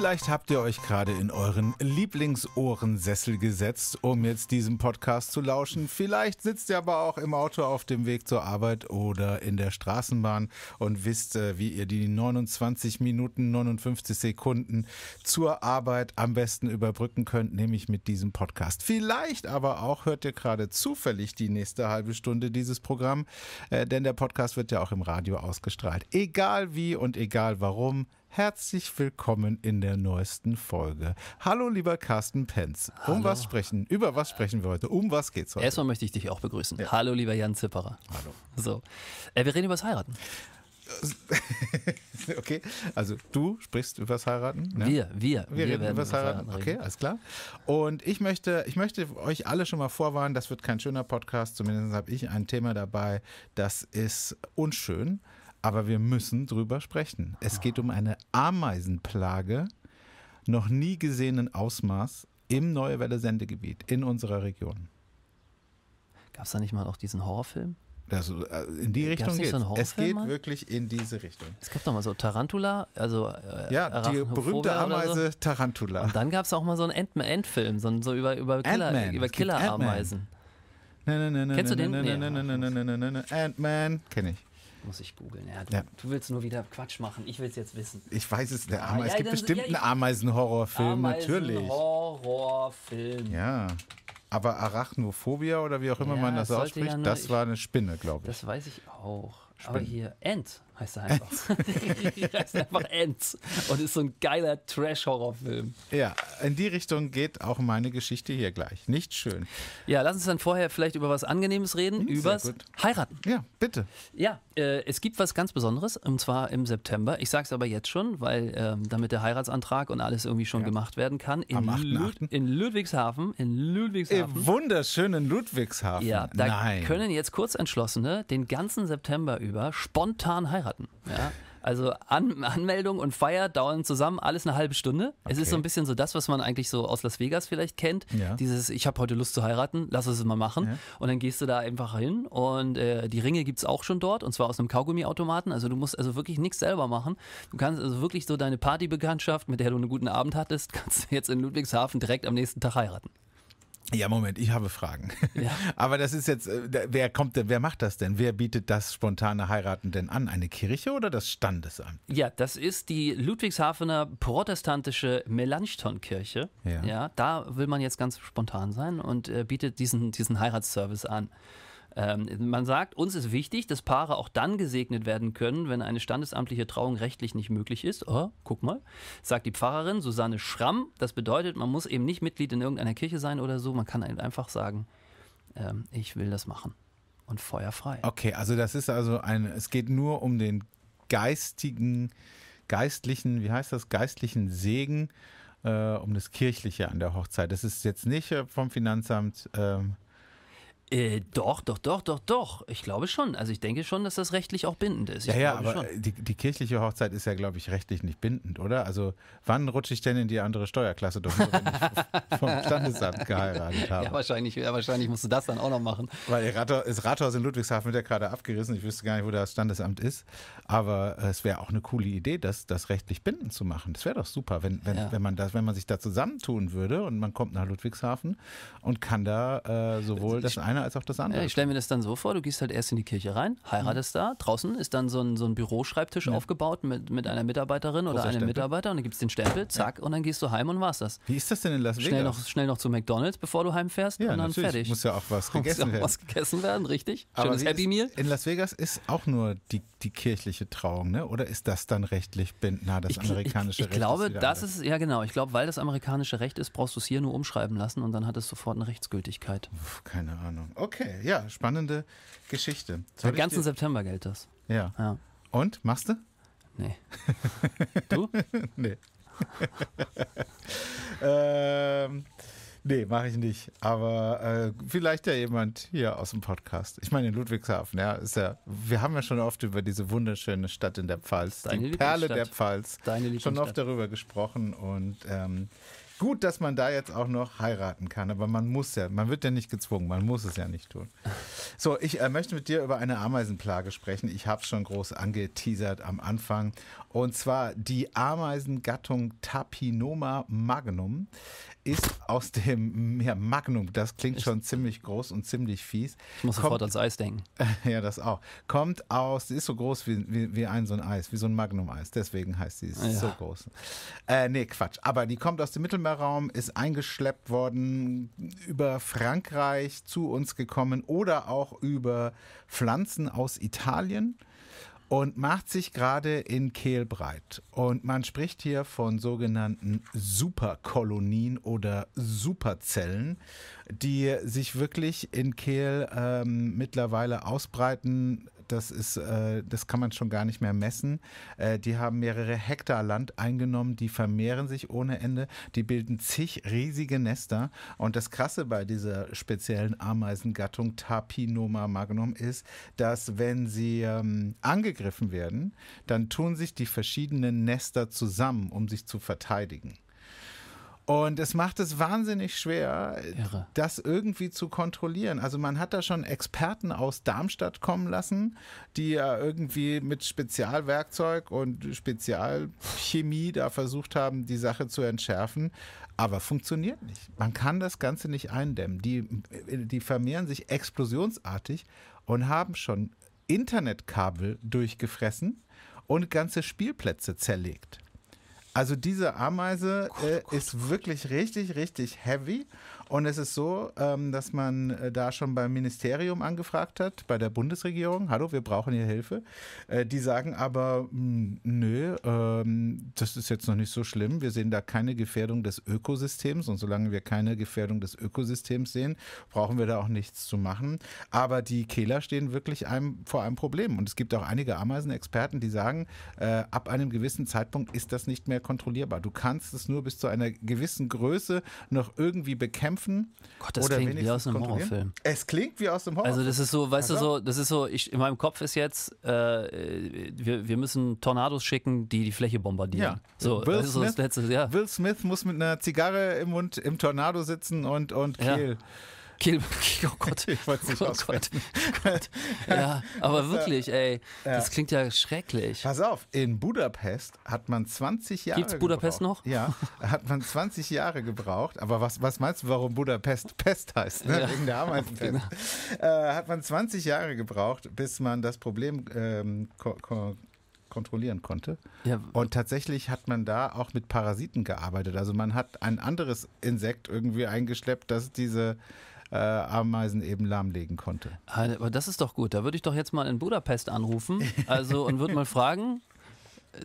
Vielleicht habt ihr euch gerade in euren Lieblingsohrensessel gesetzt, um jetzt diesem Podcast zu lauschen. Vielleicht sitzt ihr aber auch im Auto auf dem Weg zur Arbeit oder in der Straßenbahn und wisst, äh, wie ihr die 29 Minuten 59 Sekunden zur Arbeit am besten überbrücken könnt, nämlich mit diesem Podcast. Vielleicht aber auch hört ihr gerade zufällig die nächste halbe Stunde dieses Programm, äh, denn der Podcast wird ja auch im Radio ausgestrahlt. Egal wie und egal warum. Herzlich willkommen in der neuesten Folge. Hallo, lieber Carsten Penz. Um Hallo. was sprechen? Über was sprechen wir heute? Um was geht's heute? Erstmal möchte ich dich auch begrüßen. Ja. Hallo, lieber Jan Zipperer. Hallo. So, äh, wir reden über das Heiraten. okay, also du sprichst über das Heiraten. Ne? Wir, wir. Wir, wir reden über das Heiraten. Heiraten. Okay, alles klar. Und ich möchte, ich möchte euch alle schon mal vorwarnen, das wird kein schöner Podcast, zumindest habe ich ein Thema dabei, das ist unschön aber wir müssen drüber sprechen. Es geht um eine Ameisenplage noch nie gesehenen Ausmaß im Neue Welle Sendegebiet in unserer Region. Gab es da nicht mal auch diesen Horrorfilm? Das, in die Richtung geht so es. geht mal? wirklich in diese Richtung. Es gab doch mal so Tarantula, also äh, ja, die berühmte Ameise so. Tarantula. Und dann gab es auch mal so einen Endfilm, so, so über, über Killer, über Killer Ameisen. Kennst du den? Ant-Man kenne ich. Muss ich googeln. Ja, du, ja. du, willst nur wieder Quatsch machen. Ich will es jetzt wissen. Ich weiß es, der Ameise. Ah, ja, es gibt bestimmt einen Ameisenhorrorfilm, Ameisen natürlich. Horrorfilm. Ja. Aber Arachnophobia oder wie auch immer man das ausspricht, nur, das war eine Spinne, glaube ich. Das weiß ich auch. Spinnen. Aber hier, Ent heißt er einfach. heißt einfach Ends und ist so ein geiler Trash-Horrorfilm. Ja, in die Richtung geht auch meine Geschichte hier gleich. Nicht schön. Ja, lass uns dann vorher vielleicht über was Angenehmes reden, hm, übers Heiraten. Ja, bitte. Ja, äh, es gibt was ganz Besonderes und zwar im September. Ich sage es aber jetzt schon, weil ähm, damit der Heiratsantrag und alles irgendwie schon ja. gemacht werden kann. In, Am 8. Lud in Ludwigshafen. In Ludwigshafen. Im wunderschönen Ludwigshafen. Ja, da Nein. können jetzt Kurzentschlossene den ganzen September über spontan heiraten hatten. Ja? Also An Anmeldung und Feier dauern zusammen alles eine halbe Stunde. Okay. Es ist so ein bisschen so das, was man eigentlich so aus Las Vegas vielleicht kennt. Ja. Dieses, ich habe heute Lust zu heiraten, lass es mal machen. Ja. Und dann gehst du da einfach hin und äh, die Ringe gibt es auch schon dort und zwar aus einem Kaugummi-Automaten. Also du musst also wirklich nichts selber machen. Du kannst also wirklich so deine Partybekanntschaft, mit der du einen guten Abend hattest, kannst du jetzt in Ludwigshafen direkt am nächsten Tag heiraten. Ja, Moment, ich habe Fragen. Ja. Aber das ist jetzt, äh, wer kommt denn, wer macht das denn? Wer bietet das spontane Heiraten denn an? Eine Kirche oder das Standesamt? Ja, das ist die Ludwigshafener protestantische Melanchthonkirche. Ja. ja. da will man jetzt ganz spontan sein und äh, bietet diesen, diesen Heiratsservice an. Ähm, man sagt, uns ist wichtig, dass Paare auch dann gesegnet werden können, wenn eine standesamtliche Trauung rechtlich nicht möglich ist. Oh, guck mal, sagt die Pfarrerin Susanne Schramm. Das bedeutet, man muss eben nicht Mitglied in irgendeiner Kirche sein oder so. Man kann halt einfach sagen, ähm, ich will das machen. Und feuerfrei. Okay, also das ist also ein, es geht nur um den geistigen, geistlichen, wie heißt das, geistlichen Segen, äh, um das Kirchliche an der Hochzeit. Das ist jetzt nicht äh, vom Finanzamt. Ähm äh, doch, doch, doch, doch, doch. Ich glaube schon. Also ich denke schon, dass das rechtlich auch bindend ist. Ich ja, ja, aber die, die, kirchliche Hochzeit ist ja, glaube ich, rechtlich nicht bindend, oder? Also wann rutsche ich denn in die andere Steuerklasse durch, wenn ich vom Standesamt geheiratet habe? Ja, wahrscheinlich, ja, wahrscheinlich musst du das dann auch noch machen. Weil das Rathaus in Ludwigshafen wird ja gerade abgerissen. Ich wüsste gar nicht, wo das Standesamt ist. Aber äh, es wäre auch eine coole Idee, das, das rechtlich bindend zu machen. Das wäre doch super, wenn, wenn, ja. wenn, man das, wenn man sich da zusammentun würde und man kommt nach Ludwigshafen und kann da äh, sowohl also, das eine eine als auch das andere. Ja, ich stelle mir das dann so vor, du gehst halt erst in die Kirche rein, heiratest mhm. da, draußen ist dann so ein, so ein Büroschreibtisch ja. aufgebaut mit, mit einer Mitarbeiterin Großer oder einem Stempel. Mitarbeiter und dann gibst den Stempel, zack, ja. und dann gehst du heim und war's das. Wie ist das denn in Las Vegas? Schnell noch, schnell noch zu McDonalds, bevor du heimfährst ja, und dann natürlich. fertig. Muss ja auch was gegessen, muss werden. Auch was gegessen werden, richtig. Aber Schönes Happy Meal. In Las Vegas ist auch nur die, die kirchliche Trauung, ne? oder ist das dann rechtlich bindend? das ich, amerikanische ich, ich Recht. Ich glaube, ist das anders. ist, ja genau, ich glaube, weil das amerikanische Recht ist, brauchst du es hier nur umschreiben lassen und dann hat es sofort eine Rechtsgültigkeit. Keine Ahnung. Okay, ja, spannende Geschichte. Soll Den ganzen September gilt das. Ja. ja. Und, machst du? Nee. du? nee. ähm, nee, mache ich nicht. Aber äh, vielleicht ja jemand hier aus dem Podcast. Ich meine, in Ludwigshafen, ja, ist ja, wir haben ja schon oft über diese wunderschöne Stadt in der Pfalz, Deine die Perle der Pfalz, Deine schon oft darüber gesprochen und ähm, gut, dass man da jetzt auch noch heiraten kann, aber man muss ja, man wird ja nicht gezwungen, man muss es ja nicht tun. So, ich äh, möchte mit dir über eine Ameisenplage sprechen. Ich habe es schon groß angeteasert am Anfang. Und zwar die Ameisengattung Tapinoma magnum ist aus dem ja, Magnum. Das klingt schon ziemlich groß und ziemlich fies. Ich muss Kommt, sofort ans Eis denken. ja, das auch. Kommt aus, ist so groß wie, wie, wie ein so ein Eis, wie so ein Magnum-Eis. Deswegen heißt sie ah, ja. so groß. Äh, nee, Quatsch. Aber die kommt aus dem Mittelmeerraum, ist eingeschleppt worden, über Frankreich zu uns gekommen oder auch über Pflanzen aus Italien und macht sich gerade in Kehl breit. Und man spricht hier von sogenannten Superkolonien oder Superzellen, die sich wirklich in Kehl ähm, mittlerweile ausbreiten das ist, äh, das kann man schon gar nicht mehr messen. Äh, die haben mehrere Hektar Land eingenommen, die vermehren sich ohne Ende, die bilden zig riesige Nester. Und das Krasse bei dieser speziellen Ameisengattung Tapinoma magnum ist, dass wenn sie ähm, angegriffen werden, dann tun sich die verschiedenen Nester zusammen, um sich zu verteidigen. Und es macht es wahnsinnig schwer, Irre. das irgendwie zu kontrollieren. Also man hat da schon Experten aus Darmstadt kommen lassen, die ja irgendwie mit Spezialwerkzeug und Spezialchemie da versucht haben, die Sache zu entschärfen. Aber funktioniert nicht. Man kann das Ganze nicht eindämmen. Die, die vermehren sich explosionsartig und haben schon Internetkabel durchgefressen und ganze Spielplätze zerlegt. Also diese Ameise äh, oh ist wirklich richtig, richtig heavy und es ist so, ähm, dass man äh, da schon beim Ministerium angefragt hat, bei der Bundesregierung, hallo, wir brauchen hier Hilfe. Äh, die sagen aber, hm, nö, ähm, das ist jetzt noch nicht so schlimm. Wir sehen da keine Gefährdung des Ökosystems und solange wir keine Gefährdung des Ökosystems sehen, brauchen wir da auch nichts zu machen. Aber die Kehler stehen wirklich einem, vor einem Problem. Und es gibt auch einige Ameisenexperten, die sagen, äh, ab einem gewissen Zeitpunkt ist das nicht mehr kontrollierbar. Du kannst es nur bis zu einer gewissen Größe noch irgendwie bekämpfen bekämpfen. Gott, das klingt wie aus einem Horrorfilm. Es klingt wie aus einem Horrorfilm. Also das ist so, weißt also. du so, das ist so, ich, in meinem Kopf ist jetzt, äh, wir, wir müssen Tornados schicken, die die Fläche bombardieren. Ja. So, Will, Smith, so das letzte, ja. Will Smith muss mit einer Zigarre im Mund im Tornado sitzen und, und Kehl. Ja. Kill, oh Gott. Ich wollte nicht oh Gott. Gott. Ja, aber wirklich, ey. Ja. Das klingt ja schrecklich. Pass auf, in Budapest hat man 20 Jahre Gibt's Budapest gebraucht. noch? Ja, hat man 20 Jahre gebraucht. Aber was, was meinst du, warum Budapest Pest heißt? Ne? Ja. Wegen der Ameisenpest. Genau. Äh, hat man 20 Jahre gebraucht, bis man das Problem ähm, kontrollieren konnte. Ja. Und tatsächlich hat man da auch mit Parasiten gearbeitet. Also man hat ein anderes Insekt irgendwie eingeschleppt, das diese äh, Ameisen eben lahmlegen konnte. Aber das ist doch gut. Da würde ich doch jetzt mal in Budapest anrufen also, und würde mal fragen,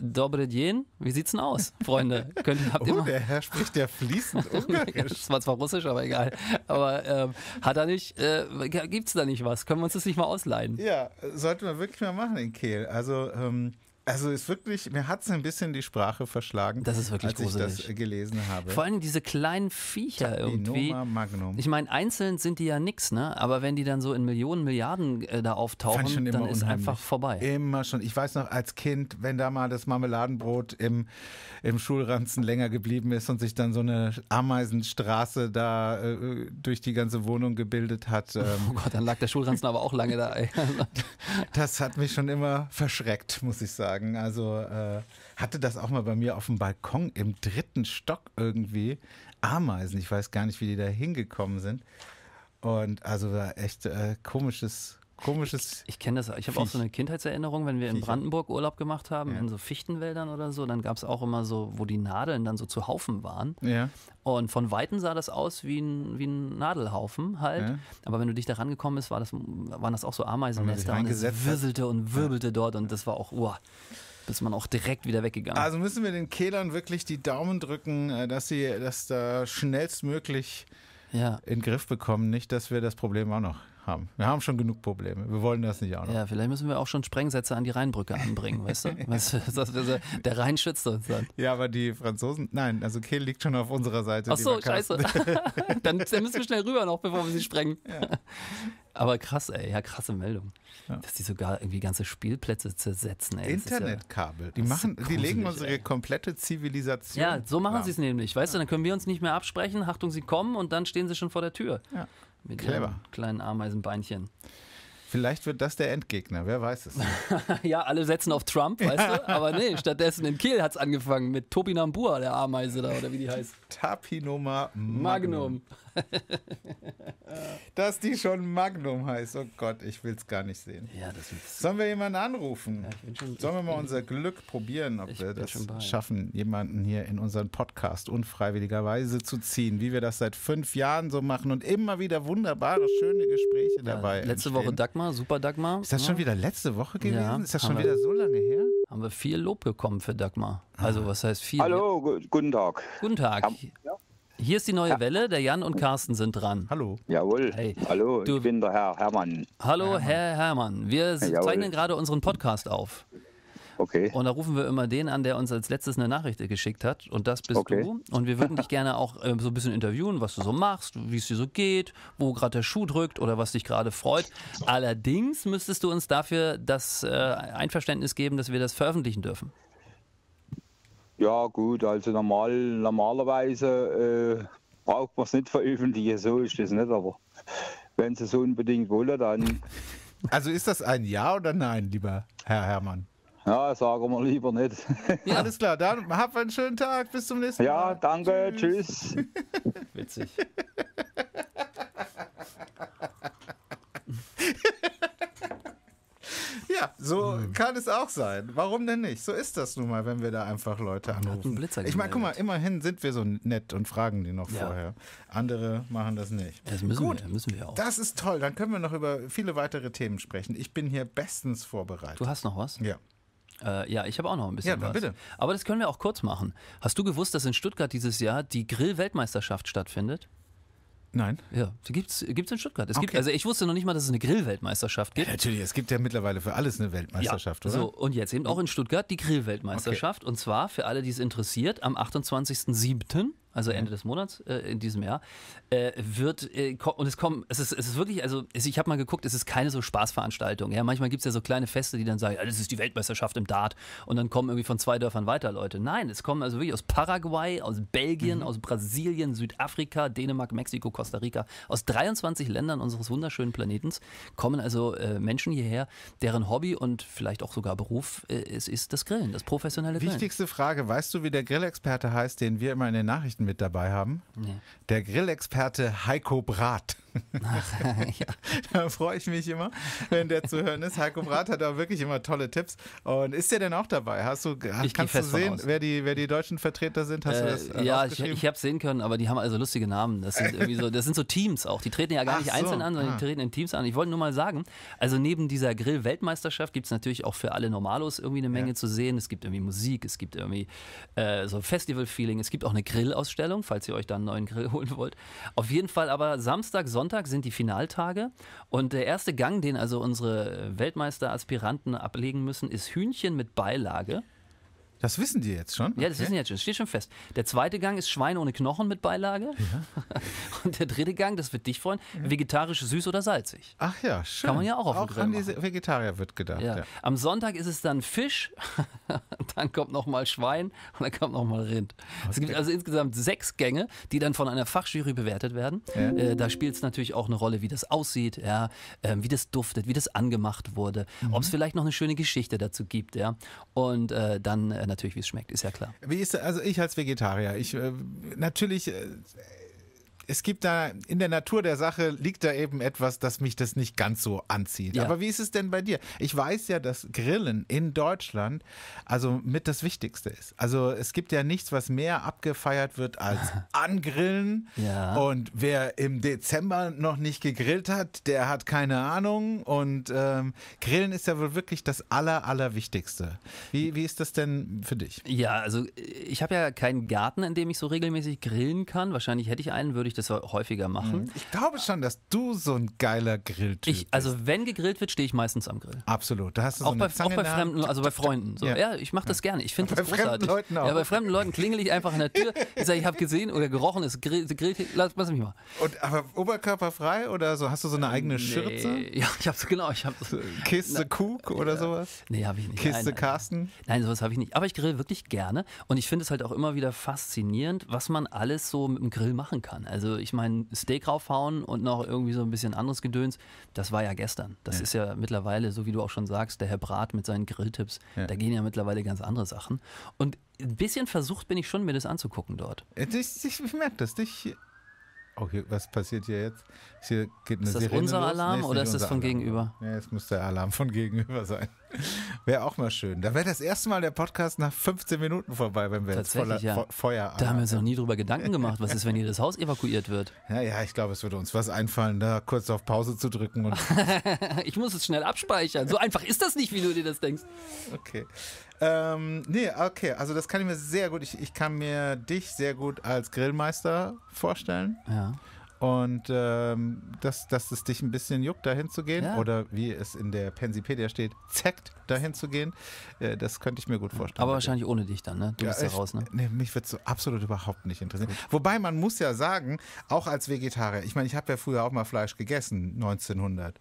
Dobre Dien, wie sieht's denn aus, Freunde? Könnt, habt ihr oh, der Herr spricht ja fließend Ungarisch. das war zwar Russisch, aber egal. Aber ähm, hat er nicht, äh, gibt's da nicht was? Können wir uns das nicht mal ausleihen? Ja, sollten wir wirklich mal machen in Kehl. Also ähm, also ist wirklich, mir hat es ein bisschen die Sprache verschlagen, das ist wirklich als gruselig. ich das gelesen habe. Vor allem diese kleinen Viecher irgendwie. Magnum. Ich meine, einzeln sind die ja nix, ne? Aber wenn die dann so in Millionen, Milliarden äh, da auftauchen, dann unheimlich. ist einfach vorbei. Immer schon. Ich weiß noch, als Kind, wenn da mal das Marmeladenbrot im, im Schulranzen länger geblieben ist und sich dann so eine Ameisenstraße da äh, durch die ganze Wohnung gebildet hat. Oh ähm, oh Gott, dann lag der Schulranzen aber auch lange da. das hat mich schon immer verschreckt, muss ich sagen sagen. Also äh, hatte das auch mal bei mir auf dem Balkon im dritten Stock irgendwie Ameisen. Ich weiß gar nicht, wie die da hingekommen sind. Und also war echt äh, komisches, komisches. Ich, ich kenne das, ich habe auch so eine Kindheitserinnerung, wenn wir in Brandenburg Urlaub gemacht haben, ja. in so Fichtenwäldern oder so, dann gab es auch immer so, wo die Nadeln dann so zu Haufen waren. Ja. Und von Weitem sah das aus wie ein, wie ein Nadelhaufen halt. Ja. Aber wenn du dich da rangekommen bist, war das, waren das auch so Ameisennester und es wirselte und wirbelte dort und das war auch, uah. bis man auch direkt wieder weggegangen. Also müssen wir den Kehlern wirklich die Daumen drücken, äh, dass sie das da schnellstmöglich ja. in den Griff bekommen, nicht, dass wir das Problem auch noch haben. Wir haben schon genug Probleme. Wir wollen das nicht auch noch. Ja, vielleicht müssen wir auch schon Sprengsätze an die Rheinbrücke anbringen, weißt du? Weißt du dass wir, der Rhein schützt uns dann. Ja, aber die Franzosen, nein, also Kehl liegt schon auf unserer Seite. Ach so, scheiße. dann, dann, müssen wir schnell rüber noch, bevor wir sie sprengen. Ja. Aber krass, ey, ja, krasse Meldung. Ja. Dass die sogar irgendwie ganze Spielplätze zersetzen, ey. Internetkabel. Ja, die machen, gruselig, die legen unsere ey. komplette Zivilisation. Ja, so machen sie es nämlich, weißt du, dann können wir uns nicht mehr absprechen. Achtung, sie kommen und dann stehen sie schon vor der Tür. Ja. Mit Clever. kleinen Ameisenbeinchen. Vielleicht wird das der Endgegner, wer weiß es. ja, alle setzen auf Trump, weißt ja. du? Aber nee, stattdessen in Kiel hat es angefangen mit Topinambur, der Ameise da, oder wie die heißt. Tapinoma Magnum. Magnum. Dass die schon Magnum heißt. Oh Gott, ich will es gar nicht sehen. Ja, das Sollen wir jemanden anrufen? Ja, schon, Sollen wir mal unser Glück probieren, ob wir das schaffen, jemanden hier in unseren Podcast unfreiwilligerweise zu ziehen, wie wir das seit fünf Jahren so machen und immer wieder wunderbare, schöne Gespräche ja, dabei. Letzte entstehen. Woche Dagmar, super Dagmar. Ist das ne? schon wieder letzte Woche gewesen? Ja, ist das schon wieder so lange her? Haben wir viel Lob bekommen für Dagmar. Also ah. was heißt viel? Hallo, guten Tag. Guten Tag. Ja. Hier ist die neue Welle, der Jan und Carsten sind dran. Hallo. Jawohl. Hey. Hallo, du, ich bin der Herr Hermann. Hallo, Herr Hermann. Wir Jawohl. zeichnen gerade unseren Podcast auf. Okay. Und da rufen wir immer den an, der uns als letztes eine Nachricht geschickt hat. Und das bist okay. du. Und wir würden dich gerne auch äh, so ein bisschen interviewen, was du so machst, wie es dir so geht, wo gerade der Schuh drückt oder was dich gerade freut. Allerdings müsstest du uns dafür das äh, Einverständnis geben, dass wir das veröffentlichen dürfen. Ja, gut, also normal, normalerweise äh, braucht man es nicht veröffentlichen, so ist das nicht, aber wenn Sie es unbedingt wollen, dann. Also ist das ein Ja oder Nein, lieber Herr Hermann? Ja, sagen wir lieber nicht. Ja, alles klar, dann habt einen schönen Tag, bis zum nächsten ja, Mal. Ja, danke, tschüss. tschüss. Witzig. Ja, so mhm. kann es auch sein. Warum denn nicht? So ist das nun mal, wenn wir da einfach Leute anrufen. ich meine, guck mal, immerhin sind wir so nett und fragen die noch ja. vorher. Andere machen das nicht. Das müssen, Gut, wir, müssen wir auch. Das ist toll. Dann können wir noch über viele weitere Themen sprechen. Ich bin hier bestens vorbereitet. Du hast noch was? Ja. Äh, ja, ich habe auch noch ein bisschen ja, was. bitte. Aber das können wir auch kurz machen. Hast du gewusst, dass in Stuttgart dieses Jahr die Grill-Weltmeisterschaft stattfindet? Nein. Ja, die gibt es in Stuttgart. Es okay. gibt, also ich wusste noch nicht mal, dass es eine Grillweltmeisterschaft gibt. Ja, natürlich, es gibt ja mittlerweile für alles eine Weltmeisterschaft, ja. oder? So, und jetzt eben auch in Stuttgart die Grillweltmeisterschaft. Okay. Und zwar für alle, die es interessiert, am 28.07 also Ende des Monats äh, in diesem Jahr, äh, wird, äh, und es kommen, es ist, es ist wirklich, also es, ich habe mal geguckt, es ist keine so Spaßveranstaltung. Ja? Manchmal gibt es ja so kleine Feste, die dann sagen, ja, das ist die Weltmeisterschaft im Dart und dann kommen irgendwie von zwei Dörfern weiter Leute. Nein, es kommen also wirklich aus Paraguay, aus Belgien, mhm. aus Brasilien, Südafrika, Dänemark, Mexiko, Costa Rica, aus 23 Ländern unseres wunderschönen Planetens kommen also äh, Menschen hierher, deren Hobby und vielleicht auch sogar Beruf äh, es ist, ist das Grillen, das professionelle Grillen. Wichtigste Frage, weißt du, wie der Grillexperte heißt, den wir immer in den Nachrichten mit dabei haben. Nee. Der Grillexperte Heiko Brat. Ach, ja. da freue ich mich immer, wenn der zu hören ist. Heiko Brath hat da wirklich immer tolle Tipps. Und ist der denn auch dabei? Hast du, ich kannst du sehen, wer die, wer die deutschen Vertreter sind? Hast äh, du das äh, Ja, ich, ich habe sehen können, aber die haben also lustige Namen. Das sind, irgendwie so, das sind so Teams auch. Die treten ja gar Ach nicht so. einzeln an, sondern ah. die treten in Teams an. Ich wollte nur mal sagen, also neben dieser Grill-Weltmeisterschaft gibt es natürlich auch für alle Normalos irgendwie eine Menge ja. zu sehen. Es gibt irgendwie Musik, es gibt irgendwie äh, so Festival-Feeling, es gibt auch eine Grillausstellung, falls ihr euch da einen neuen Grill holen wollt. Auf jeden Fall aber Samstag, Sonntag Sonntag sind die Finaltage und der erste Gang, den also unsere Weltmeister-Aspiranten ablegen müssen, ist Hühnchen mit Beilage. Das wissen die jetzt schon? Ja, das okay. wissen die jetzt schon. Das Steht schon fest. Der zweite Gang ist Schwein ohne Knochen mit Beilage. Ja. Und der dritte Gang, das wird dich freuen, vegetarisch süß oder salzig. Ach ja, schön. Kann man ja auch auf Auch Grill an die Vegetarier wird gedacht. Ja. Am Sonntag ist es dann Fisch, dann kommt nochmal Schwein und dann kommt nochmal Rind. Okay. Es gibt also insgesamt sechs Gänge, die dann von einer Fachjury bewertet werden. Äh, da spielt es natürlich auch eine Rolle, wie das aussieht, ja, äh, wie das duftet, wie das angemacht wurde, mhm. ob es vielleicht noch eine schöne Geschichte dazu gibt. Ja. Und äh, dann äh, natürlich, wie es schmeckt, ist ja klar. Wie ist also ich als Vegetarier, ich äh, natürlich äh, es gibt da in der Natur der Sache liegt da eben etwas, dass mich das nicht ganz so anzieht. Ja. Aber wie ist es denn bei dir? Ich weiß ja, dass Grillen in Deutschland also mit das Wichtigste ist. Also es gibt ja nichts, was mehr abgefeiert wird als Angrillen. Ja. Und wer im Dezember noch nicht gegrillt hat, der hat keine Ahnung. Und ähm, Grillen ist ja wohl wirklich das Aller, Allerwichtigste. Wie, wie ist das denn für dich? Ja, also äh, ich habe ja keinen Garten, in dem ich so regelmäßig grillen kann. Wahrscheinlich hätte ich einen, würde ich dass wir häufiger machen. Mhm. Ich glaube schon, dass du so ein geiler Grilltyp also bist. Also wenn gegrillt wird, stehe ich meistens am Grill. Absolut. Da hast du so auch, bei, auch bei Fremden, also bei Freunden. So. Ja. ja. ich mache das gerne. Ich finde das bei großartig. Fremden Leuten auch. Ja, bei fremden Leuten klingel ich einfach an der Tür. Ich sage, ich habe gesehen oder gerochen, es grillt. lass, lass mich mal. Und aber oberkörperfrei oder so? Hast du so eine eigene nee. Schürze? Ja, ich habe genau. Ich habe so, Kiste na, Kuk oder ja. sowas? Nee, habe ich nicht. Kiste nein, Carsten? Nein, nein sowas habe ich nicht. Aber ich grill wirklich gerne und ich finde es halt auch immer wieder faszinierend, was man alles so mit dem Grill machen kann. Also also ich meine, Steak raufhauen und noch irgendwie so ein bisschen anderes Gedöns, das war ja gestern. Das ja. ist ja mittlerweile, so wie du auch schon sagst, der Herr Brat mit seinen Grilltipps, ja. da gehen ja mittlerweile ganz andere Sachen. Und ein bisschen versucht bin ich schon, mir das anzugucken dort. Äh, ich, ich merke das. dich Okay, was passiert hier jetzt? Hier geht eine ist das Sirene unser los? Alarm nee, oder ist das von Alarm. gegenüber? Ja, es muss der Alarm von gegenüber sein. wäre auch mal schön. Da wäre das erste Mal der Podcast nach 15 Minuten vorbei, wenn wir jetzt voller ja. Fe Da haben wir uns noch nie drüber Gedanken gemacht. Was ist, wenn hier das Haus evakuiert wird? Ja, ja, ich glaube, es würde uns was einfallen, da kurz auf Pause zu drücken. Und ich muss es schnell abspeichern. So einfach ist das nicht, wie du dir das denkst. Okay. Ähm, nee, okay, also das kann ich mir sehr gut, ich, ich kann mir dich sehr gut als Grillmeister vorstellen. Ja. Und ähm, dass, dass es dich ein bisschen juckt, dahin zu gehen. Ja. Oder wie es in der Pensipedia steht, zeckt, dahin zu gehen. Äh, das könnte ich mir gut vorstellen. Aber wahrscheinlich ohne dich dann, ne? Du ja, bist da raus, ne? Nee, mich würde es so absolut überhaupt nicht interessieren. Gut. Wobei man muss ja sagen, auch als Vegetarier, ich meine, ich habe ja früher auch mal Fleisch gegessen, 1900.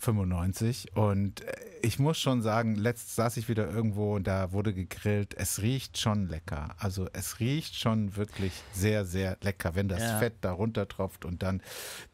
95 und äh, ich muss schon sagen, letzt saß ich wieder irgendwo und da wurde gegrillt. Es riecht schon lecker. Also es riecht schon wirklich sehr, sehr lecker, wenn das ja. Fett da runter tropft und dann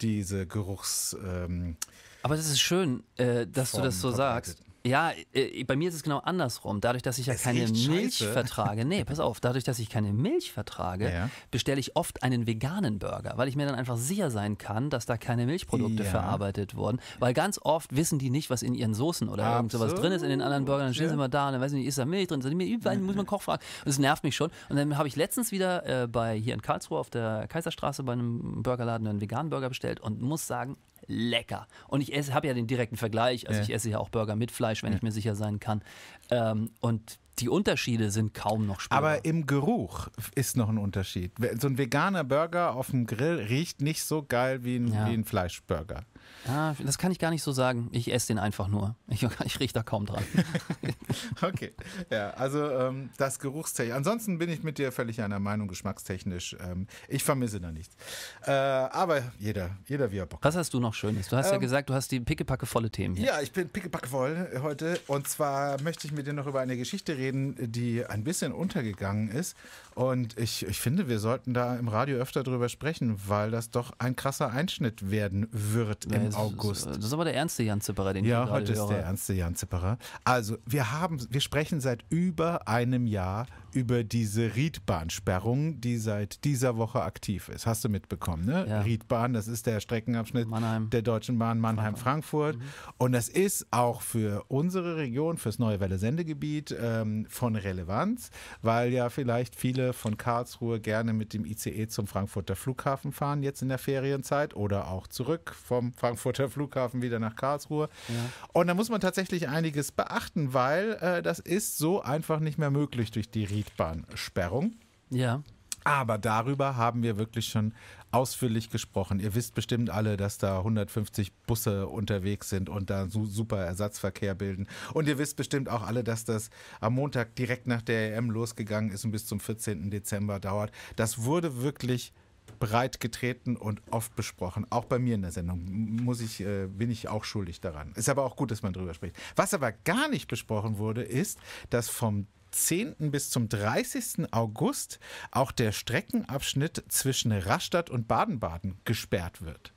diese Geruchs. Ähm, Aber es ist schön, äh, dass Formen du das so verbreitet. sagst, ja, äh, bei mir ist es genau andersrum. Dadurch, dass ich ja es keine Milch scheiße. vertrage, nee, pass auf, dadurch, dass ich keine Milch vertrage, ja. bestelle ich oft einen veganen Burger, weil ich mir dann einfach sicher sein kann, dass da keine Milchprodukte ja. verarbeitet wurden. Weil ganz oft wissen die nicht, was in ihren Soßen oder Absolut. irgend sowas drin ist in den anderen Burgern. Dann stehen ja. sie immer da und dann weiß ich nicht, ist da Milch drin? Überall muss man Koch fragen. Und das nervt mich schon. Und dann habe ich letztens wieder äh, bei hier in Karlsruhe auf der Kaiserstraße bei einem Burgerladen einen veganen Burger bestellt und muss sagen, lecker. Und ich esse, habe ja den direkten Vergleich. Also ja. ich esse ja auch Burger mit Fleisch, wenn ja. ich mir sicher sein kann. Ähm, und die Unterschiede sind kaum noch spürbar. Aber im Geruch ist noch ein Unterschied. So ein veganer Burger auf dem Grill riecht nicht so geil wie ein, ja. wie ein Fleischburger. Ah, das kann ich gar nicht so sagen. Ich esse den einfach nur. Ich, ich rieche da kaum dran. okay. Ja, also ähm, das Geruchstechnisch. Ansonsten bin ich mit dir völlig einer Meinung, geschmackstechnisch. Ähm, ich vermisse da nichts. Äh, aber jeder, jeder wie er Bock. Was hast du noch Schönes? Du hast ähm, ja gesagt, du hast die pickepacke volle Themen hier. Ja, ich bin pickepacke voll heute. Und zwar möchte ich mit dir noch über eine Geschichte reden, die ein bisschen untergegangen ist. Und ich, ich finde, wir sollten da im Radio öfter drüber sprechen, weil das doch ein krasser Einschnitt werden wird im das August. Äh, das ist aber der ernste Jan Zipperer, den ja, ich Ja, heute ist der ernste Jan Zipperer. Also, wir haben, wir sprechen seit über einem Jahr über diese Riedbahnsperrung, die seit dieser Woche aktiv ist. Hast du mitbekommen, ne? Ja. Riedbahn, das ist der Streckenabschnitt Mannheim. der Deutschen Bahn Mannheim-Frankfurt. Mhm. Und das ist auch für unsere Region, fürs Neue Welle Sendegebiet ähm, von Relevanz, weil ja vielleicht viele von Karlsruhe gerne mit dem ICE zum Frankfurter Flughafen fahren, jetzt in der Ferienzeit oder auch zurück vom Frankfurter Flughafen wieder nach Karlsruhe. Ja. Und da muss man tatsächlich einiges beachten, weil äh, das ist so einfach nicht mehr möglich durch die Riedbahn. Wildbahnsperrung. Ja. Aber darüber haben wir wirklich schon ausführlich gesprochen. Ihr wisst bestimmt alle, dass da 150 Busse unterwegs sind und da super Ersatzverkehr bilden. Und ihr wisst bestimmt auch alle, dass das am Montag direkt nach der EM losgegangen ist und bis zum 14. Dezember dauert. Das wurde wirklich breit getreten und oft besprochen. Auch bei mir in der Sendung muss ich, äh, bin ich auch schuldig daran. Ist aber auch gut, dass man drüber spricht. Was aber gar nicht besprochen wurde, ist, dass vom 10. bis zum 30. August auch der Streckenabschnitt zwischen Rastatt und Baden-Baden gesperrt wird.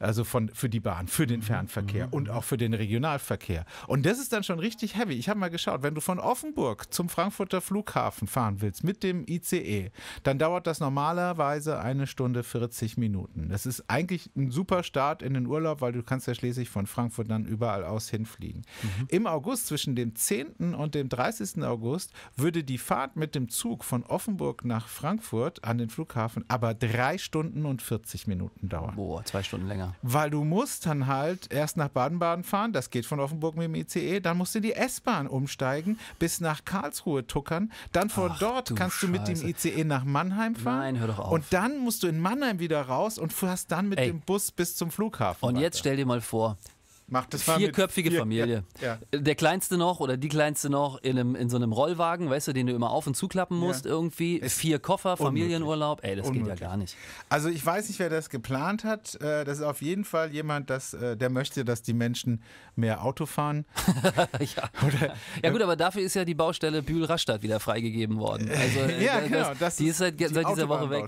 Also von, für die Bahn, für den Fernverkehr mhm. und auch für den Regionalverkehr. Und das ist dann schon richtig heavy. Ich habe mal geschaut, wenn du von Offenburg zum Frankfurter Flughafen fahren willst mit dem ICE, dann dauert das normalerweise eine Stunde 40 Minuten. Das ist eigentlich ein super Start in den Urlaub, weil du kannst ja schließlich von Frankfurt dann überall aus hinfliegen. Mhm. Im August, zwischen dem 10. und dem 30. August, würde die Fahrt mit dem Zug von Offenburg nach Frankfurt an den Flughafen aber drei Stunden und 40 Minuten dauern. Boah, zwei Stunden länger. Weil du musst dann halt erst nach Baden-Baden fahren, das geht von Offenburg mit dem ICE, dann musst du in die S-Bahn umsteigen, bis nach Karlsruhe tuckern, dann von Ach, dort du kannst Scheiße. du mit dem ICE e nach Mannheim fahren. Nein, hör doch auf. Und dann musst du in Mannheim wieder raus und fährst dann mit Ey. dem Bus bis zum Flughafen. Und weiter. jetzt stell dir mal vor, Macht das Vierköpfige vier, Familie. Ja, ja. Der kleinste noch oder die kleinste noch in, einem, in so einem Rollwagen, weißt du, den du immer auf und zuklappen musst ja. irgendwie. Ist vier Koffer, Familienurlaub. Unmöglich. Ey, das unmöglich. geht ja gar nicht. Also ich weiß nicht, wer das geplant hat. Äh, das ist auf jeden Fall jemand, das, äh, der möchte, dass die Menschen mehr Auto fahren. ja. Oder, ja gut, aber dafür ist ja die Baustelle Bühl-Rastatt wieder freigegeben worden. Äh, also, ja, genau, das, genau. Das die ist seit, die seit dieser Woche weg.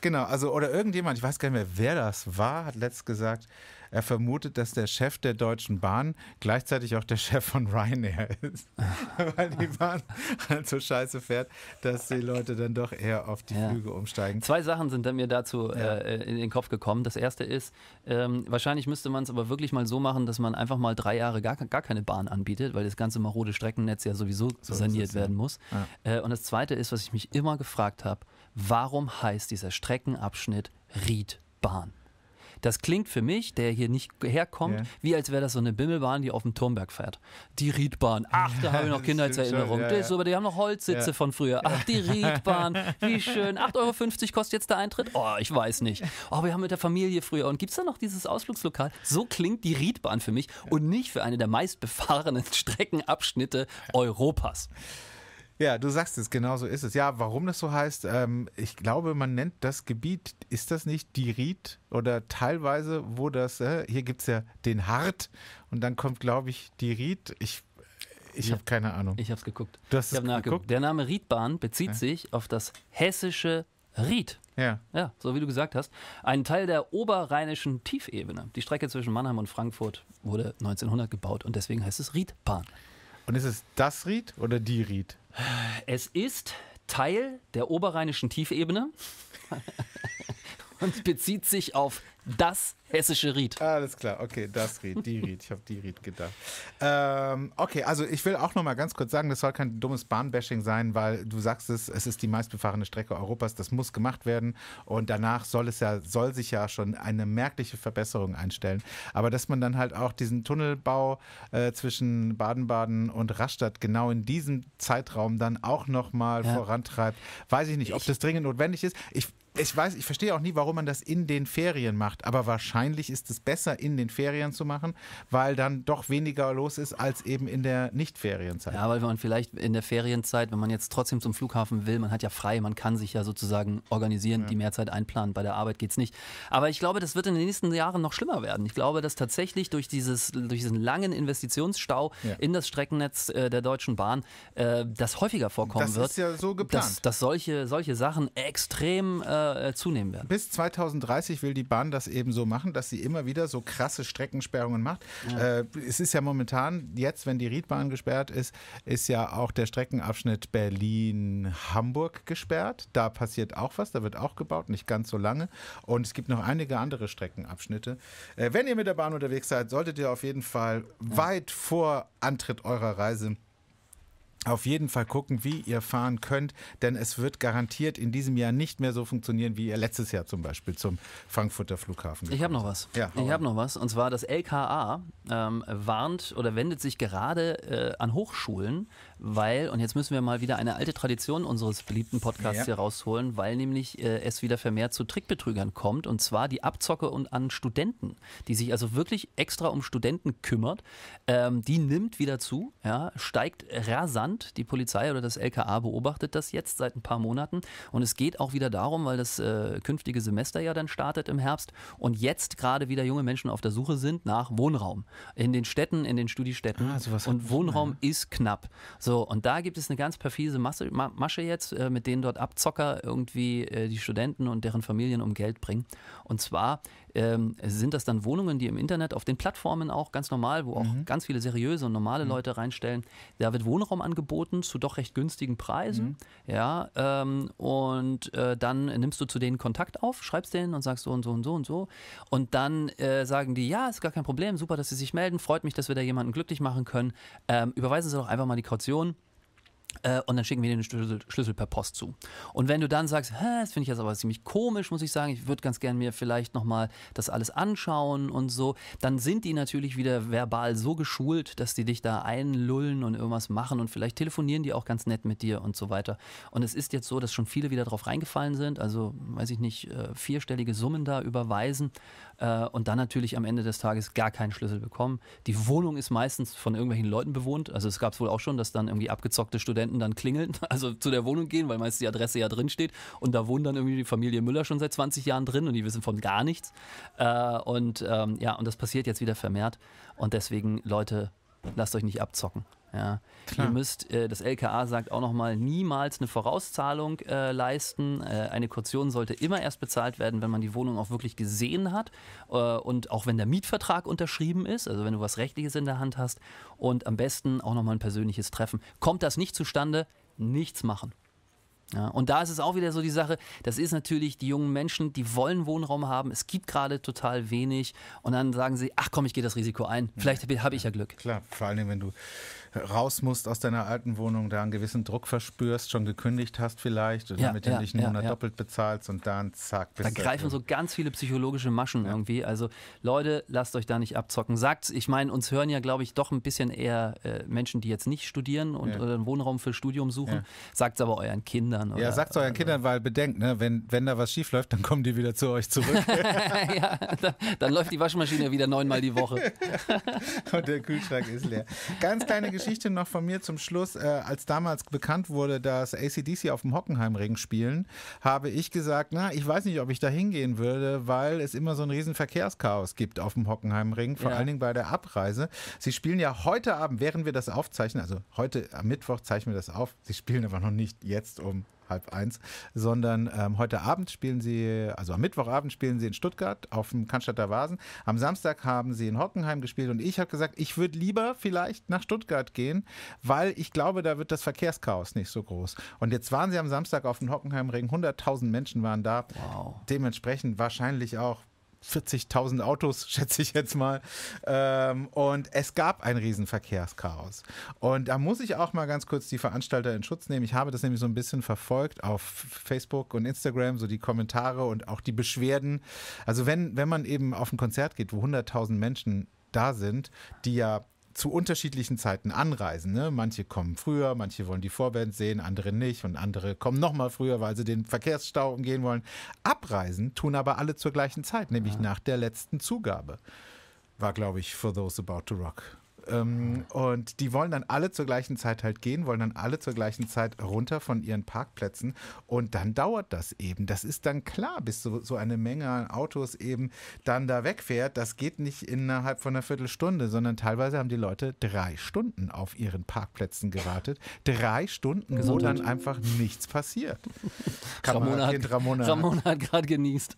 Genau, also oder irgendjemand, ich weiß gar nicht mehr, wer das war, hat letzt gesagt, er vermutet, dass der Chef der Deutschen Bahn gleichzeitig auch der Chef von Ryanair ist. Weil die Bahn halt so scheiße fährt, dass die Leute dann doch eher auf die ja. Flüge umsteigen. Zwei Sachen sind dann mir dazu ja. äh, in den Kopf gekommen. Das erste ist, ähm, wahrscheinlich müsste man es aber wirklich mal so machen, dass man einfach mal drei Jahre gar, gar keine Bahn anbietet, weil das ganze marode Streckennetz ja sowieso so saniert werden muss. Ja. Äh, und das zweite ist, was ich mich immer gefragt habe, warum heißt dieser Streckenabschnitt Riedbahn? Das klingt für mich, der hier nicht herkommt, yeah. wie als wäre das so eine Bimmelbahn, die auf dem Turmberg fährt. Die Riedbahn. Ach, da ja, habe ich noch Kindheitserinnerungen. Ja, ja. die haben noch Holzsitze von früher. Ach, die Riedbahn. Wie schön. 8,50 Euro kostet jetzt der Eintritt. Oh, ich weiß nicht. Oh, wir haben mit der Familie früher. Und gibt es da noch dieses Ausflugslokal? So klingt die Riedbahn für mich und nicht für eine der meistbefahrenen Streckenabschnitte Europas. Ja, du sagst es, genau so ist es. Ja, warum das so heißt, ähm, ich glaube, man nennt das Gebiet, ist das nicht die Ried oder teilweise, wo das, äh, hier gibt es ja den Hart und dann kommt, glaube ich, die Ried. Ich, ich ja. habe keine Ahnung. Ich habe es geguckt. Du hast ich es nachgeguckt. geguckt? Der Name Riedbahn bezieht ja. sich auf das hessische Ried. Ja. Ja, so wie du gesagt hast. Ein Teil der oberrheinischen Tiefebene. Die Strecke zwischen Mannheim und Frankfurt wurde 1900 gebaut und deswegen heißt es Riedbahn. Und ist es das Ried oder die Ried? Es ist Teil der oberrheinischen Tiefebene und bezieht sich auf das hessische Ried. Alles klar, okay, das Ried, die Ried. Ich habe die Ried gedacht. Ähm, okay, also ich will auch noch mal ganz kurz sagen, das soll kein dummes Bahnbashing sein, weil du sagst es, es ist die meistbefahrene Strecke Europas, das muss gemacht werden und danach soll es ja, soll sich ja schon eine merkliche Verbesserung einstellen. Aber dass man dann halt auch diesen Tunnelbau äh, zwischen Baden-Baden und Rastatt genau in diesem Zeitraum dann auch noch mal ja. vorantreibt, weiß ich nicht, ob das dringend notwendig ist. Ich, ich weiß, ich verstehe auch nie, warum man das in den Ferien macht macht. Aber wahrscheinlich ist es besser, in den Ferien zu machen, weil dann doch weniger los ist als eben in der Nicht-Ferienzeit. Ja, weil man vielleicht in der Ferienzeit, wenn man jetzt trotzdem zum Flughafen will, man hat ja frei, man kann sich ja sozusagen organisieren, ja. die Mehrzeit einplanen. Bei der Arbeit geht es nicht. Aber ich glaube, das wird in den nächsten Jahren noch schlimmer werden. Ich glaube, dass tatsächlich durch, dieses, durch diesen langen Investitionsstau ja. in das Streckennetz äh, der Deutschen Bahn äh, das häufiger vorkommen das wird. Das ist ja so geplant. Dass, dass solche, solche Sachen extrem äh, zunehmen werden. Bis 2030 will die Bahn das das eben so machen, dass sie immer wieder so krasse Streckensperrungen macht. Ja. Äh, es ist ja momentan, jetzt, wenn die Riedbahn gesperrt ist, ist ja auch der Streckenabschnitt Berlin-Hamburg gesperrt. Da passiert auch was, da wird auch gebaut, nicht ganz so lange. Und es gibt noch einige andere Streckenabschnitte. Äh, wenn ihr mit der Bahn unterwegs seid, solltet ihr auf jeden Fall ja. weit vor Antritt eurer Reise auf jeden Fall gucken, wie ihr fahren könnt, denn es wird garantiert in diesem Jahr nicht mehr so funktionieren, wie ihr letztes Jahr zum Beispiel zum Frankfurter Flughafen. Gekommen. Ich habe noch was. Ja, ich habe noch was. Und zwar das LKA ähm, warnt oder wendet sich gerade äh, an Hochschulen weil, und jetzt müssen wir mal wieder eine alte Tradition unseres beliebten Podcasts ja. hier rausholen, weil nämlich äh, es wieder vermehrt zu Trickbetrügern kommt, und zwar die Abzocke und an Studenten, die sich also wirklich extra um Studenten kümmert. Ähm, die nimmt wieder zu, ja, steigt rasant. Die Polizei oder das LKA beobachtet das jetzt seit ein paar Monaten. Und es geht auch wieder darum, weil das äh, künftige Semester ja dann startet im Herbst und jetzt gerade wieder junge Menschen auf der Suche sind nach Wohnraum. In den Städten, in den Studiestädten. Ah, und Wohnraum ist knapp. So so, und da gibt es eine ganz perfide Masse, Masche jetzt, äh, mit denen dort Abzocker irgendwie äh, die Studenten und deren Familien um Geld bringen. Und zwar ähm, sind das dann Wohnungen, die im Internet auf den Plattformen auch ganz normal, wo auch mhm. ganz viele seriöse und normale mhm. Leute reinstellen. Da wird Wohnraum angeboten zu doch recht günstigen Preisen. Mhm. Ja, ähm, und äh, dann nimmst du zu denen Kontakt auf, schreibst denen und sagst so und so und so und so. Und dann äh, sagen die, ja, ist gar kein Problem, super, dass sie sich melden, freut mich, dass wir da jemanden glücklich machen können. Ähm, überweisen sie doch einfach mal die Kaution Diskussion äh, und dann schicken wir dir den Schlüssel, Schlüssel, per Post zu. Und wenn du dann sagst, Hä, das finde ich jetzt aber ziemlich komisch, muss ich sagen, ich würde ganz gern mir vielleicht nochmal das alles anschauen und so, dann sind die natürlich wieder verbal so geschult, dass die dich da einlullen und irgendwas machen und vielleicht telefonieren die auch ganz nett mit dir und so weiter. Und es ist jetzt so, dass schon viele wieder drauf reingefallen sind, also weiß ich nicht, äh, vierstellige Summen da überweisen äh, und dann natürlich am Ende des Tages gar keinen Schlüssel bekommen. Die Wohnung ist meistens von irgendwelchen Leuten bewohnt, also es gab es wohl auch schon, dass dann irgendwie abgezockte Studenten Studenten dann klingeln, also zu der Wohnung gehen, weil meist die Adresse ja drin steht. Und da wohnt dann irgendwie die Familie Müller schon seit 20 Jahren drin und die wissen von gar nichts. Äh, und ähm, ja, und das passiert jetzt wieder vermehrt. Und deswegen, Leute, lasst euch nicht abzocken. Ja. Ihr müsst, äh, das LKA sagt auch nochmal, niemals eine Vorauszahlung äh, leisten. Äh, eine Kaution sollte immer erst bezahlt werden, wenn man die Wohnung auch wirklich gesehen hat äh, und auch wenn der Mietvertrag unterschrieben ist, also wenn du was Rechtliches in der Hand hast und am besten auch nochmal ein persönliches Treffen. Kommt das nicht zustande, nichts machen. Ja, und da ist es auch wieder so die Sache, das ist natürlich die jungen Menschen, die wollen Wohnraum haben, es gibt gerade total wenig und dann sagen sie, ach komm, ich gehe das Risiko ein, vielleicht habe ich ja Glück. Klar, vor allem wenn du raus musst aus deiner alten Wohnung, da einen gewissen Druck verspürst, schon gekündigt hast vielleicht, oder ja, damit ja, du nicht einen ja, Monat ja. doppelt bezahlst und dann zack. Bist da du greifen so ganz viele psychologische Maschen irgendwie. Also Leute, lasst euch da nicht abzocken. Sagt, ich meine, uns hören ja, glaube ich, doch ein bisschen eher äh, Menschen, die jetzt nicht studieren und oder einen Wohnraum für Studium suchen. Sagt es aber euren Kindern. Oder, ja, sagt es euren also. Kindern, weil bedenkt, ne, wenn, wenn da was schief läuft, dann kommen die wieder zu euch zurück. ja, dann, dann läuft die Waschmaschine wieder neunmal die Woche. und der Kühlschrank ist leer. Ganz kleine Geschichte. Geschichte noch von mir zum Schluss. Äh, als damals bekannt wurde, dass ACDC auf dem Hockenheimring spielen, habe ich gesagt, na, ich weiß nicht, ob ich da hingehen würde, weil es immer so ein riesen Verkehrschaos gibt auf dem Hockenheimring, vor ja. allen Dingen bei der Abreise. Sie spielen ja heute Abend, während wir das aufzeichnen, also heute am Mittwoch zeichnen wir das auf, sie spielen aber noch nicht jetzt um halb eins, sondern ähm, heute Abend spielen sie, also am Mittwochabend spielen sie in Stuttgart auf dem Cannstatter Vasen. Am Samstag haben sie in Hockenheim gespielt und ich habe gesagt, ich würde lieber vielleicht nach Stuttgart gehen, weil ich glaube, da wird das Verkehrschaos nicht so groß. Und jetzt waren sie am Samstag auf dem Hockenheimring, 100.000 Menschen waren da. Wow. Dementsprechend wahrscheinlich auch 40.000 Autos, schätze ich jetzt mal. Ähm, und es gab ein Riesenverkehrschaos. Und da muss ich auch mal ganz kurz die Veranstalter in Schutz nehmen. Ich habe das nämlich so ein bisschen verfolgt auf Facebook und Instagram, so die Kommentare und auch die Beschwerden. Also wenn, wenn man eben auf ein Konzert geht, wo 100.000 Menschen da sind, die ja zu unterschiedlichen Zeiten anreisen. Ne? Manche kommen früher, manche wollen die Vorband sehen, andere nicht und andere kommen nochmal früher, weil sie den Verkehrsstau umgehen wollen. Abreisen tun aber alle zur gleichen Zeit, nämlich ja. nach der letzten Zugabe. War, glaube ich, For Those About to Rock. Ähm, und die wollen dann alle zur gleichen Zeit halt gehen, wollen dann alle zur gleichen Zeit runter von ihren Parkplätzen. Und dann dauert das eben. Das ist dann klar, bis so, so eine Menge an Autos eben dann da wegfährt. Das geht nicht innerhalb von einer Viertelstunde, sondern teilweise haben die Leute drei Stunden auf ihren Parkplätzen gewartet. Drei Stunden, wo dann einfach nichts passiert. Ramona hat, Ramona, Ramona hat gerade genießt.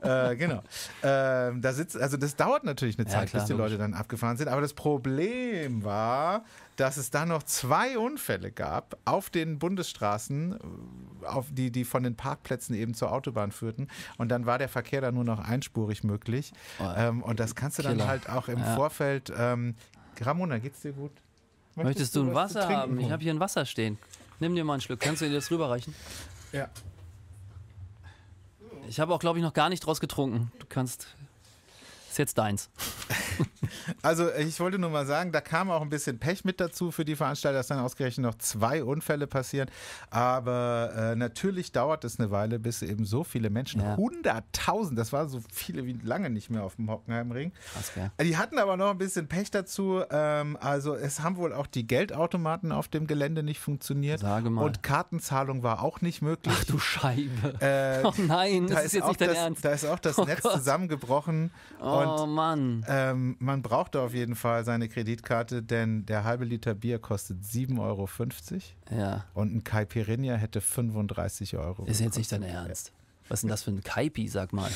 Äh, genau. Äh, da sitzt, also das dauert natürlich eine Zeit, ja, klar, bis die Leute dann abgefahren sind. Aber das Problem Problem war, dass es da noch zwei Unfälle gab auf den Bundesstraßen, äh, auf die, die von den Parkplätzen eben zur Autobahn führten. Und dann war der Verkehr da nur noch einspurig möglich. Oh, ähm, und das kannst du Killer. dann halt auch im ja. Vorfeld. Ähm, Ramona, geht's dir gut? Möchtest, Möchtest du ein Wasser haben? Ich habe hier ein Wasser stehen. Nimm dir mal einen Schluck. Kannst du dir das rüberreichen? Ja. Ich habe auch, glaube ich, noch gar nicht draus getrunken. Du kannst. Ist jetzt deins. Also ich wollte nur mal sagen, da kam auch ein bisschen Pech mit dazu für die Veranstalter, dass dann ausgerechnet noch zwei Unfälle passieren. Aber äh, natürlich dauert es eine Weile, bis eben so viele Menschen, ja. 100.000, das waren so viele wie lange nicht mehr auf dem Hockenheimring. Die hatten aber noch ein bisschen Pech dazu. Ähm, also es haben wohl auch die Geldautomaten auf dem Gelände nicht funktioniert. Sage mal. Und Kartenzahlung war auch nicht möglich. Ach du Scheibe. Äh, oh nein, das ist, ist jetzt nicht dein das, Ernst. Da ist auch das oh Netz Gott. zusammengebrochen. Oh und, Mann. Ähm, man braucht er auf jeden Fall seine Kreditkarte, denn der halbe Liter Bier kostet 7,50 Euro. Ja. Und ein Caipirinha hätte 35 Euro. Ist jetzt nicht dein Ernst. Was ist denn das für ein Kaipi, sag mal?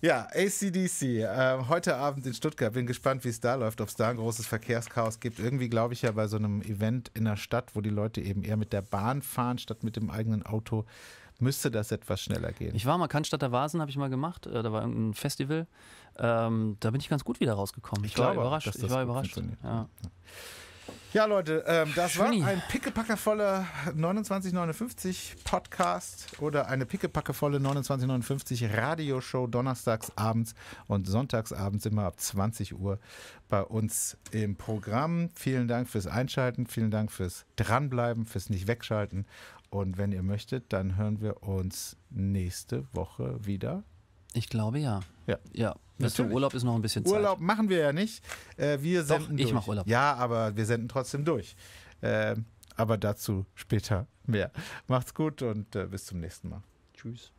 Ja, ACDC, äh, heute Abend in Stuttgart. Bin gespannt, wie es da läuft, ob es da ein großes Verkehrschaos gibt. Irgendwie glaube ich ja bei so einem Event in der Stadt, wo die Leute eben eher mit der Bahn fahren, statt mit dem eigenen Auto, müsste das etwas schneller gehen. Ich war mal Cannstatter Vasen, habe ich mal gemacht. Äh, da war irgendein Festival. Ähm, da bin ich ganz gut wieder rausgekommen. Ich, ich war glaube, überrascht. Das ich war überrascht. Ja. Leute, ähm, das Schöni. war ein pickepackevoller 2959 Podcast oder eine pickepackevolle 2959 Radioshow donnerstags abends und sonntags abends immer ab 20 Uhr bei uns im Programm. Vielen Dank fürs Einschalten, vielen Dank fürs Dranbleiben, fürs Nicht-Wegschalten und wenn ihr möchtet, dann hören wir uns nächste Woche wieder. Ich glaube ja. Ja. Ja. Bis zum Urlaub ist noch ein bisschen Zeit. Urlaub machen wir ja nicht. Äh, wir senden Doch, ich mache Urlaub. Ja, aber wir senden trotzdem durch. Ähm, aber dazu später mehr. Macht's gut und äh, bis zum nächsten Mal. Tschüss.